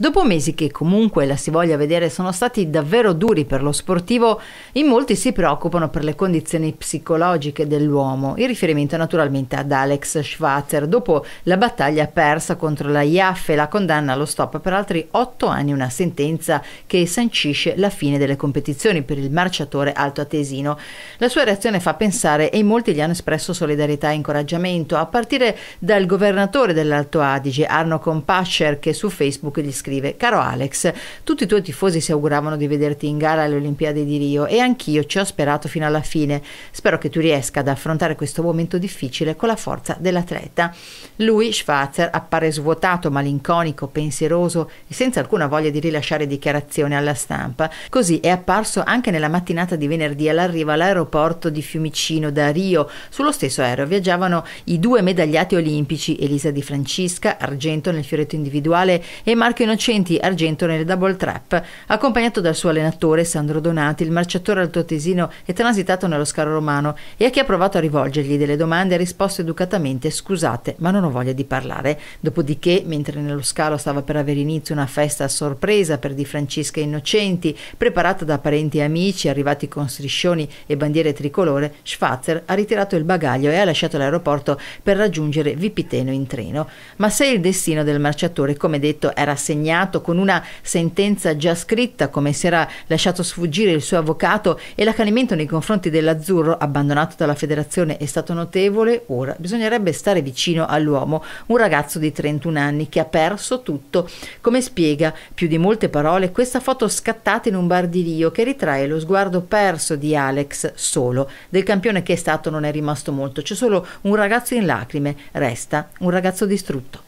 Dopo mesi che comunque la si voglia vedere sono stati davvero duri per lo sportivo, in molti si preoccupano per le condizioni psicologiche dell'uomo. in riferimento naturalmente ad Alex Schwarzer, dopo la battaglia persa contro la IAF e la condanna allo stop per altri otto anni, una sentenza che sancisce la fine delle competizioni per il marciatore altoatesino. La sua reazione fa pensare e in molti gli hanno espresso solidarietà e incoraggiamento, a partire dal governatore dell'Alto Adige, Arno Compascer, che su Facebook gli scrive scrive: Caro Alex, tutti i tuoi tifosi si auguravano di vederti in gara alle Olimpiadi di Rio e anch'io ci ho sperato fino alla fine. Spero che tu riesca ad affrontare questo momento difficile con la forza dell'atleta. Lui, Schwarzer, appare svuotato, malinconico, pensieroso e senza alcuna voglia di rilasciare dichiarazioni alla stampa. Così è apparso anche nella mattinata di venerdì all'arrivo all'aeroporto di Fiumicino da Rio. Sullo stesso aereo viaggiavano i due medagliati olimpici, Elisa Di Francesca, argento nel fioretto individuale e Marco Innocenzo Innocenti Argento nel double trap, accompagnato dal suo allenatore Sandro Donati, il marciatore altoatesino è transitato nello scalo romano e a chi ha provato a rivolgergli delle domande ha risposto educatamente scusate ma non ho voglia di parlare. Dopodiché, mentre nello scalo stava per avere inizio una festa a sorpresa per di Francesca Innocenti, preparata da parenti e amici arrivati con striscioni e bandiere tricolore, Schwarzer ha ritirato il bagaglio e ha lasciato l'aeroporto per raggiungere Vipiteno in treno. Ma se il destino del marciatore, come detto, era segnato impegnato con una sentenza già scritta come si era lasciato sfuggire il suo avvocato e l'accanimento nei confronti dell'azzurro abbandonato dalla federazione è stato notevole, ora bisognerebbe stare vicino all'uomo, un ragazzo di 31 anni che ha perso tutto. Come spiega, più di molte parole, questa foto scattata in un bar di Rio che ritrae lo sguardo perso di Alex solo. Del campione che è stato non è rimasto molto, c'è solo un ragazzo in lacrime, resta un ragazzo distrutto.